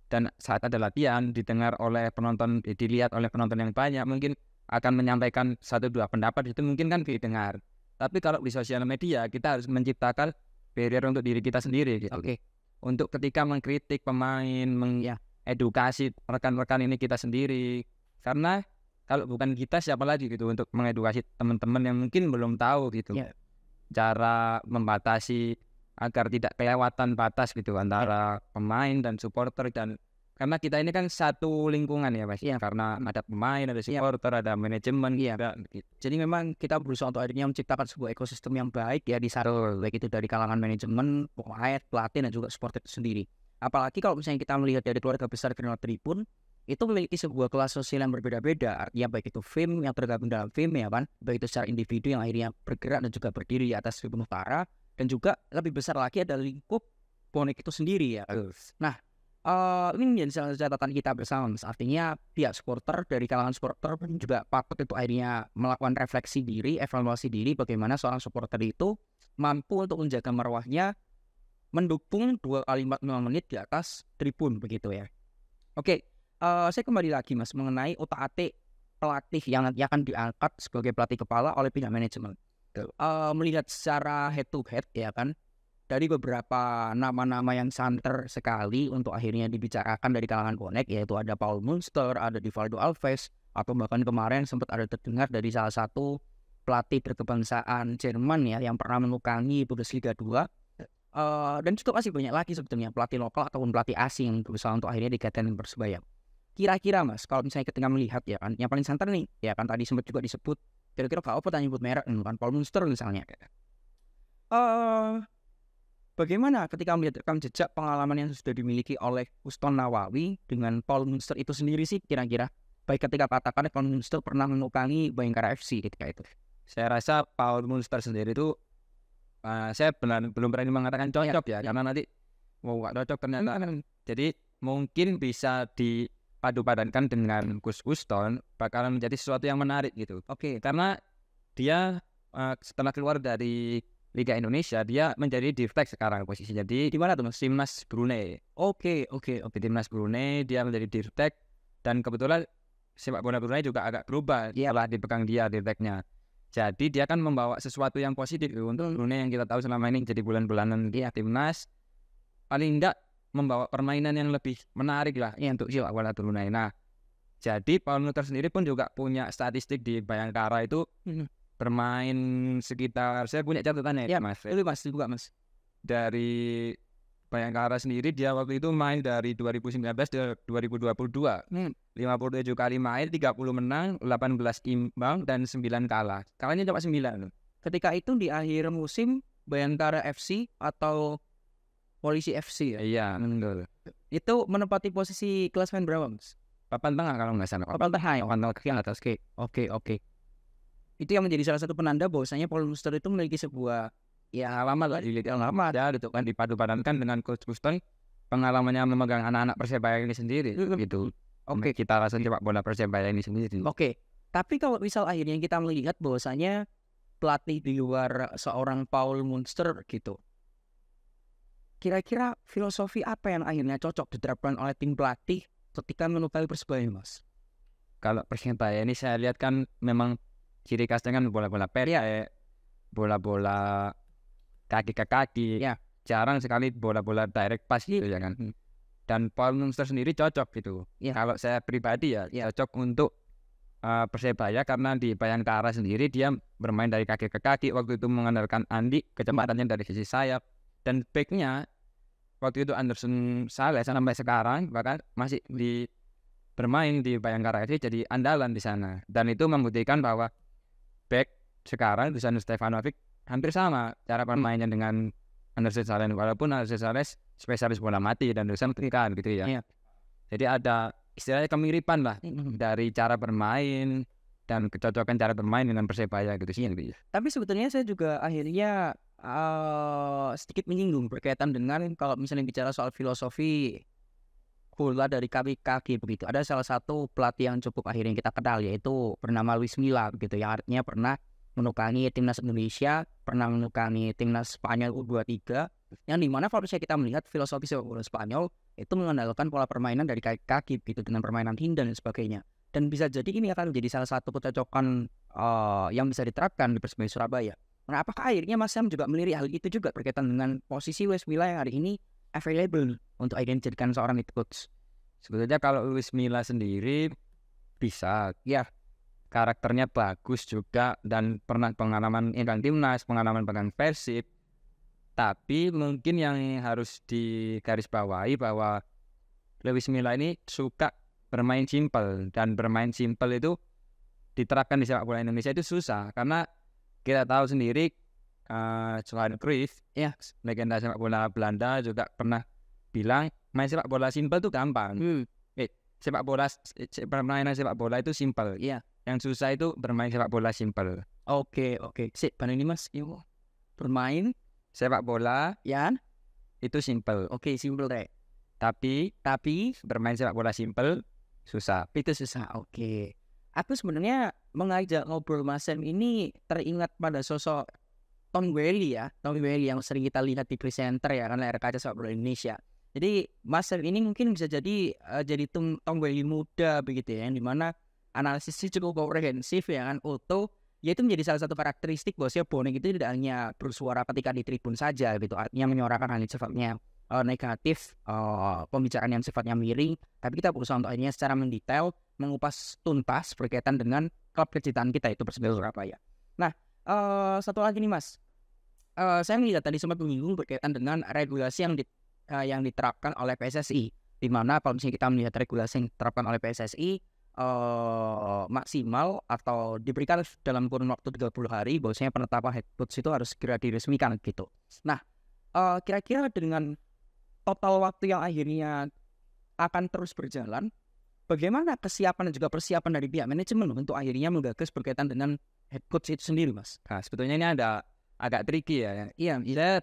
dan saat ada latihan didengar oleh penonton dilihat oleh penonton yang banyak mungkin akan menyampaikan satu dua pendapat itu mungkin kan didengar tapi kalau di sosial media kita harus menciptakan barrier untuk diri kita sendiri gitu okay. untuk ketika mengkritik pemain ya. mengedukasi rekan-rekan ini kita sendiri karena kalau bukan kita siapa lagi gitu untuk mengedukasi teman-teman yang mungkin belum tahu gitu yeah. cara membatasi agar tidak kelewatan batas gitu antara yeah. pemain dan supporter dan karena kita ini kan satu lingkungan ya pasti yeah. karena ada pemain ada ya. supporter yeah. ada manajemen yeah. gitu. jadi memang kita berusaha untuk akhirnya menciptakan sebuah ekosistem yang baik ya di sana baik itu dari kalangan manajemen pemain pelatih dan juga supporter itu sendiri apalagi kalau misalnya kita melihat dari keluarga besar Final Tribun itu memiliki sebuah kelas sosial yang berbeda-beda artinya baik itu film yang tergabung dalam film ya kan baik itu secara individu yang akhirnya bergerak dan juga berdiri di atas tribun utara dan juga lebih besar lagi ada lingkup bonek itu sendiri ya nah uh, ini menjadi catatan kita bersama artinya pihak supporter dari kalangan supporter pun juga patut itu akhirnya melakukan refleksi diri evaluasi diri bagaimana seorang supporter itu mampu untuk menjaga marwahnya mendukung dua kalimat 5 menit di atas tribun begitu ya oke uh, saya kembali lagi mas mengenai otak atik pelatih yang nanti akan diangkat sebagai pelatih kepala oleh pihak manajemen. Uh, melihat secara head to head ya kan dari beberapa nama-nama yang santer sekali untuk akhirnya dibicarakan dari kalangan bonek yaitu ada Paul Munster, ada Divaldo Alves atau bahkan kemarin sempat ada terdengar dari salah satu pelatih berkebangsaan Jerman ya yang pernah menukangi Bundesliga 2 Uh, iya. eh, dan juga masih banyak lagi sebetulnya pelatih lokal ataupun pelatih asing berusaha untuk akhirnya dikaitkan persebaya kira-kira mas kalau misalnya ketika melihat ya kan yang paling santer nih ya kan tadi sempat juga disebut kira-kira kalau Oppo tanya nyebut merek kan Paul Munster misalnya uh, bagaimana ketika melihat rekam jejak pengalaman yang sudah dimiliki oleh Uston Nawawi dengan Paul Munster itu sendiri sih kira-kira baik ketika katakan Paul Munster pernah menukangi Bayangkara FC ketika itu saya rasa Paul Munster sendiri itu uh, saya benar, belum berani mengatakan cocok iya, ya, ya, ya. karena nanti mau wow, cocok ternyata hmm. jadi mungkin bisa di padu padankan dengan Gus Uston bakalan menjadi sesuatu yang menarik gitu. Oke. Okay. Karena dia uh, setelah keluar dari Liga Indonesia dia menjadi di flag sekarang posisi. Jadi di mana tuh mas? Timnas Brunei. Oke okay, oke okay, oke. Timnas Brunei dia menjadi di flag dan kebetulan sepak bola Brunei juga agak berubah yeah. setelah dipegang dia di Jadi dia kan membawa sesuatu yang positif untuk Brunei yang kita tahu selama ini jadi bulan-bulanan di iya. timnas. Paling enggak membawa permainan yang lebih menarik lah ya, untuk Sila Walatul nah, nah, jadi Paul Nutter sendiri pun juga punya statistik di Bayangkara itu hmm. bermain sekitar saya punya catatan ya, ya mas itu mas juga mas dari Bayangkara sendiri dia waktu itu main dari 2019 ke 2022 hmm. 57 kali main 30 menang 18 imbang dan 9 kalah kalahnya cuma 9 ketika itu di akhir musim Bayangkara FC atau Polisi FC ya? Iya, betul. Itu menempati posisi klasmen berapa, Mas? Papan tengah kalau nggak salah. Papan tengah. Ya? Papan tengah kiri atas kiri. Oke, oke. Itu yang menjadi salah satu penanda bahwasanya Paul Schuster itu memiliki sebuah ya lama lah, dilihat yang lama ada gitu kan dipadu-padankan dengan Coach Schuster pengalamannya memegang anak-anak persebaya ini sendiri hmm, hmm. gitu. Oke, okay. kita rasa coba bola persebaya ini sendiri. Oke, okay. tapi kalau misal akhirnya kita melihat bahwasanya pelatih di luar seorang Paul Munster gitu, kira-kira filosofi apa yang akhirnya cocok diterapkan oleh tim pelatih ketika menukai persebaya mas? Kalau persebaya ini saya lihat kan memang ciri khasnya kan bola-bola per ya bola-bola kaki ke kaki, ya. jarang sekali bola-bola direct pass gitu ya kan. Hmm. Dan Paul Munster sendiri cocok gitu. Ya. Kalau saya pribadi ya, ya. cocok untuk uh, Persebaya karena di Bayangkara sendiri dia bermain dari kaki ke kaki waktu itu mengandalkan Andi kecepatannya iya. dari sisi sayap dan backnya waktu itu Anderson Sales sampai sekarang bahkan masih di bermain di Bayangkara FC jadi andalan di sana dan itu membuktikan bahwa back sekarang di sana Stefanovic hampir sama cara bermainnya hmm. dengan Anderson Saleh walaupun Anderson Sales spesialis bola mati dan Dusan kan gitu ya. Iya. Jadi ada istilahnya kemiripan lah hmm, hmm. dari cara bermain dan kecocokan cara bermain dengan Persebaya gitu sih. Tapi sebetulnya saya juga akhirnya uh, sedikit menyinggung berkaitan dengan kalau misalnya bicara soal filosofi pula dari kaki kaki begitu. Ada salah satu pelatih yang cukup akhirnya kita kenal yaitu bernama Luis Milla begitu yang artinya pernah menukangi timnas Indonesia, pernah menukangi timnas Spanyol U23 yang dimana kalau misalnya kita melihat filosofi sepak bola Spanyol itu mengandalkan pola permainan dari kaki kaki begitu dengan permainan hindan dan sebagainya. Dan bisa jadi ini akan menjadi salah satu kecocokan uh, yang bisa diterapkan di Persebaya Surabaya. Nah, apakah akhirnya Mas Sam juga melirik hal itu juga berkaitan dengan posisi Luis Milla yang hari ini available untuk akhirnya dijadikan seorang head coach? Sebetulnya kalau Luis Milla sendiri bisa, ya karakternya bagus juga dan pernah pengalaman dengan timnas, pengalaman dengan Persib. Tapi mungkin yang harus digarisbawahi bahwa Luis Milla ini suka bermain simpel dan bermain simpel itu diterapkan di sepak bola Indonesia itu susah karena kita tahu sendiri uh, Johan Cruyff ya legenda sepak bola Belanda juga pernah bilang main sepak bola simpel itu gampang hmm. eh, sepak bola permainan sepak bola itu simpel ya yang susah itu bermain sepak bola simpel oke oke okay. sih ini mas yuk bermain sepak bola ya itu simpel oke okay, simpel deh tapi tapi bermain sepak bola simpel susah itu susah oke okay aku sebenarnya mengajak ngobrol Mas Sam ini teringat pada sosok Tom Welly ya, Tom Welly yang sering kita lihat di presenter ya karena RKC Sepak Bola Indonesia. Jadi Mas Sam ini mungkin bisa jadi uh, jadi Tom, Tom Welly muda begitu ya, dimana analisisnya cukup komprehensif ya kan, auto itu menjadi salah satu karakteristik bahwasanya bonek itu tidak hanya bersuara ketika di tribun saja gitu artinya menyuarakan hal yang sifatnya uh, negatif uh, pembicaraan yang sifatnya miring tapi kita berusaha untuk akhirnya secara mendetail mengupas tuntas berkaitan dengan klub kecintaan kita itu Persebaya Surabaya. Nah, uh, satu lagi nih Mas, uh, saya melihat tadi sempat menyinggung berkaitan dengan regulasi yang di, uh, yang diterapkan oleh PSSI. Di mana kalau misalnya kita melihat regulasi yang diterapkan oleh PSSI uh, maksimal atau diberikan dalam kurun waktu 30 hari bahwasanya penetapan head coach itu harus segera diresmikan gitu. Nah, kira uh, kira -kira dengan total waktu yang akhirnya akan terus berjalan bagaimana kesiapan dan juga persiapan dari pihak manajemen untuk akhirnya menggagas berkaitan dengan head coach itu sendiri mas? Nah, sebetulnya ini ada agak tricky ya. Iya, iya. saya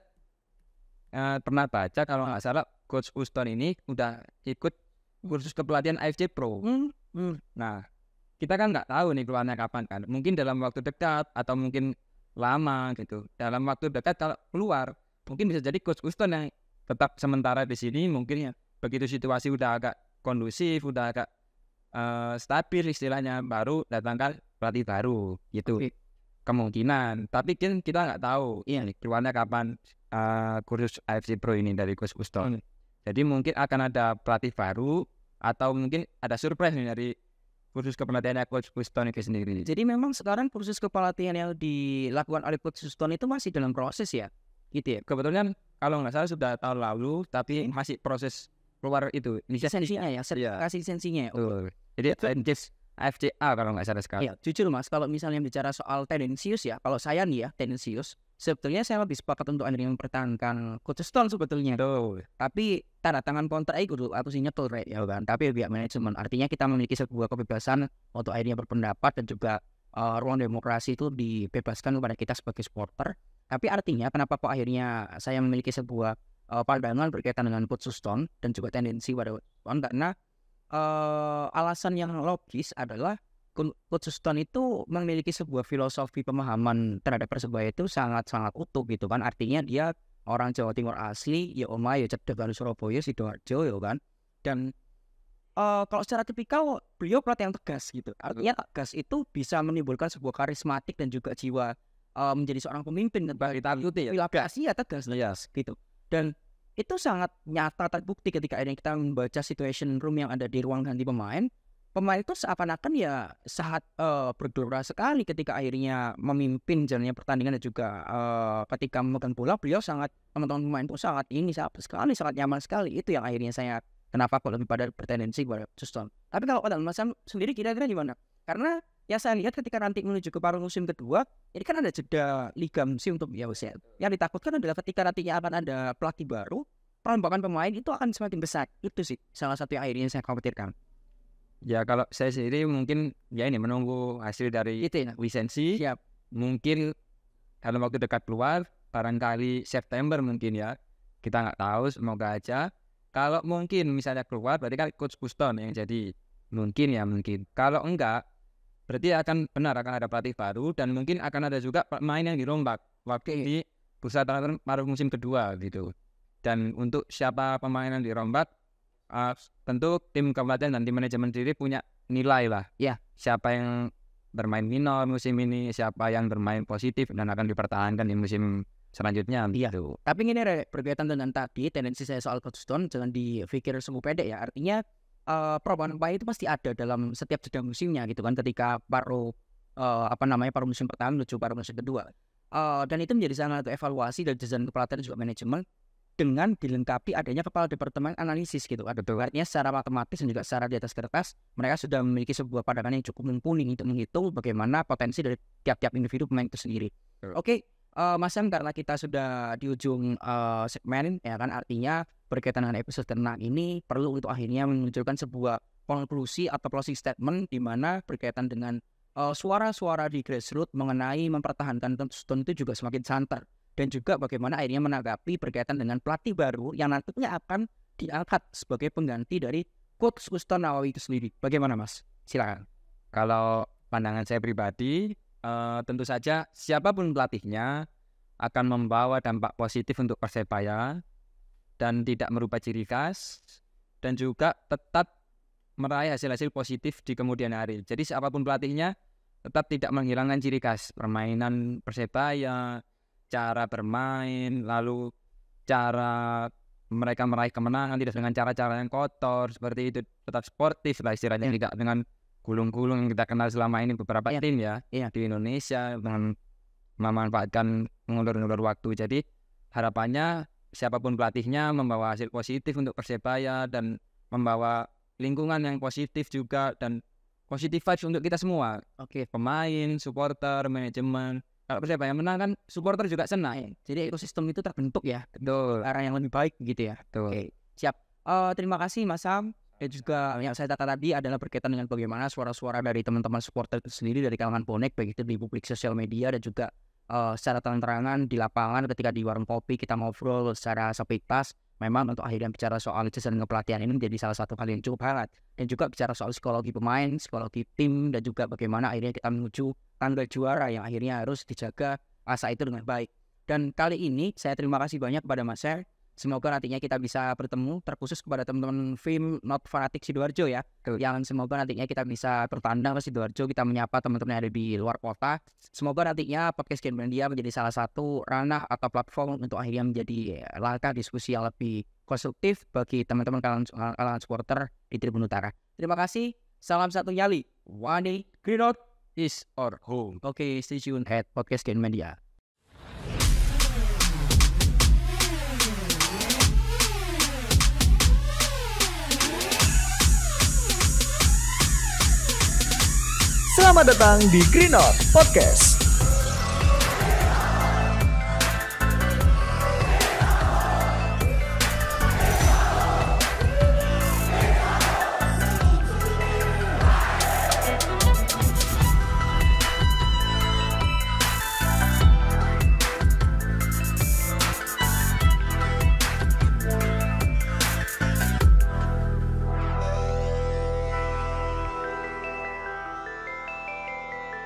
uh, pernah baca kalau nggak salah coach Uston ini udah ikut kursus kepelatihan AFC Pro. Hmm, hmm. Nah, kita kan nggak tahu nih keluarnya kapan kan. Mungkin dalam waktu dekat atau mungkin lama gitu. Dalam waktu dekat kalau keluar, mungkin bisa jadi coach Uston yang tetap sementara di sini mungkin ya begitu situasi udah agak kondusif udah agak uh, stabil istilahnya baru datangkan pelatih baru gitu okay. kemungkinan tapi kan kita nggak tahu iya keluarnya kapan uh, eh, kursus AFC Pro ini dari Gus Kuston hmm. jadi mungkin akan ada pelatih baru atau mungkin ada surprise nih dari kursus kepelatihan coach Kuston itu sendiri. Jadi memang sekarang kursus kepelatihan yang dilakukan oleh coach Houston itu masih dalam proses ya, gitu ya. Kebetulan kalau nggak salah sudah tahun lalu, tapi masih proses keluar itu lisensinya ya sertifikasi iya. lisensinya ya okay. jadi just FCA kalau nggak salah sekali. Ya, jujur mas, kalau misalnya bicara soal tendensius ya, kalau saya nih ya tendensius, sebetulnya saya lebih sepakat untuk Andrea mempertahankan Stone sebetulnya. Tuh. Tapi tanda tangan kontrak itu dulu aku sih nyetel right, ya kan. Tapi biar manajemen, artinya kita memiliki sebuah kebebasan untuk akhirnya berpendapat dan juga uh, ruang demokrasi itu dibebaskan kepada kita sebagai supporter. Tapi artinya kenapa kok akhirnya saya memiliki sebuah uh, pandangan berkaitan dengan kursus tone dan juga tendensi pada tone karena uh, alasan yang logis adalah kursus tone itu memiliki sebuah filosofi pemahaman terhadap persebaya itu sangat-sangat utuh gitu kan artinya dia orang Jawa Timur asli ya Oma ya Cedek baru Surabaya Sidoarjo ya kan dan uh, kalau secara tipikal beliau pelat yang tegas gitu artinya tegas itu bisa menimbulkan sebuah karismatik dan juga jiwa uh, menjadi seorang pemimpin kan itu ya tegas ya tegas yes. gitu dan itu sangat nyata terbukti ketika ini kita membaca situation room yang ada di ruang ganti pemain pemain itu seakan-akan ya saat uh, eh, bergelora sekali ketika akhirnya memimpin jalannya pertandingan dan juga uh, ketika memegang bola beliau sangat teman-teman pemain itu sangat ini sangat sekali sangat nyaman sekali itu yang akhirnya saya kenapa kok lebih pada bertendensi pada Juston tapi kalau pada Sam sendiri kira-kira gimana? -kira karena yang saya lihat ketika nanti menuju ke paruh musim kedua, ini kan ada jeda liga musim untuk ya usia. Yang ditakutkan adalah ketika nantinya akan ada pelatih baru, perombakan pemain itu akan semakin besar. Itu sih salah satu yang akhirnya saya khawatirkan. Ya kalau saya sendiri mungkin ya ini menunggu hasil dari itu ya. lisensi. Siap. Mungkin dalam waktu dekat keluar, barangkali September mungkin ya. Kita nggak tahu, semoga aja. Kalau mungkin misalnya keluar, berarti kan Coach Buston yang jadi mungkin ya mungkin. Kalau enggak, berarti akan benar akan ada pelatih baru dan mungkin akan ada juga pemain yang dirombak waktu iya. di bursa transfer paruh musim kedua gitu dan untuk siapa pemain yang dirombak uh, tentu tim kabupaten dan tim manajemen sendiri punya nilai lah ya siapa yang bermain minor musim ini siapa yang bermain positif dan akan dipertahankan di musim selanjutnya iya. gitu tapi ini ada berkaitan dengan tadi tendensi saya soal Coach Stone jangan dipikir sungguh pendek ya artinya uh, perubahan upaya itu pasti ada dalam setiap jeda musimnya gitu kan ketika paru uh, eh, apa namanya paru musim pertama menuju paru musim kedua uh, dan itu menjadi sangat evaluasi dari jajaran kepelatihan juga manajemen dengan dilengkapi adanya kepala departemen analisis gitu ada artinya secara matematis dan juga secara di atas kertas mereka sudah memiliki sebuah pandangan yang cukup mumpuni untuk menghitung bagaimana potensi dari tiap-tiap individu pemain itu sendiri oke uh, Mas Sam karena kita sudah di ujung uh, segmen ya kan artinya berkaitan dengan episode tenang ini perlu untuk akhirnya menunjukkan sebuah konklusi atau closing statement di mana berkaitan dengan eh, suara-suara uh, di grassroots mengenai mempertahankan tentu, itu juga semakin santer dan juga bagaimana akhirnya menanggapi berkaitan dengan pelatih baru yang nantinya akan diangkat sebagai pengganti dari coach Ustaz Nawawi itu sendiri. Bagaimana Mas? Silakan. Kalau pandangan saya pribadi e, tentu saja siapapun pelatihnya akan membawa dampak positif untuk Persebaya dan tidak merubah ciri khas dan juga tetap meraih hasil-hasil positif di kemudian hari. Jadi siapapun pelatihnya tetap tidak menghilangkan ciri khas permainan Persebaya, cara bermain, lalu cara mereka meraih kemenangan tidak dengan cara-cara yang kotor seperti itu tetap sportif lah istilahnya iya. tidak dengan gulung-gulung yang kita kenal selama ini beberapa ya. tim ya ya di Indonesia dengan memanfaatkan mengulur-ulur waktu. Jadi harapannya siapapun pelatihnya membawa hasil positif untuk Persebaya dan membawa lingkungan yang positif juga dan positif vibes untuk kita semua. Oke, okay. pemain, supporter, manajemen. Kalau Persebaya menang kan supporter juga senang. ya. Jadi ekosistem itu terbentuk ya. Betul. Arah yang lebih baik gitu ya. Betul. Oke. Siap. Uh, terima kasih Mas Sam dan juga yang saya kata tadi adalah berkaitan dengan bagaimana suara-suara dari teman-teman supporter sendiri dari kalangan bonek baik itu di publik sosial media dan juga uh, secara terang-terangan di lapangan ketika di warung kopi kita ngobrol secara sepitas memang untuk akhirnya bicara soal jasa dan kepelatihan ini menjadi salah satu hal yang cukup hangat dan juga bicara soal psikologi pemain, psikologi tim dan juga bagaimana akhirnya kita menuju tanggal juara yang akhirnya harus dijaga asa itu dengan baik. Dan kali ini saya terima kasih banyak kepada Mas Her Semoga nantinya kita bisa bertemu terkhusus kepada teman-teman film Not Fanatik Sidoarjo ya. Betul. Yang semoga nantinya kita bisa bertandang ke Sidoarjo, kita menyapa teman-teman yang ada di luar kota. Semoga nantinya podcast skin Media menjadi salah satu ranah atau platform untuk akhirnya menjadi langkah diskusi yang lebih konstruktif bagi teman-teman kalangan, kalangan supporter di Tribun Utara. Terima kasih. Salam satu nyali. One day, Greenot is our home. Oke, okay, stay tuned at Podcast skin Media. Selamat datang di Green Greenot Podcast.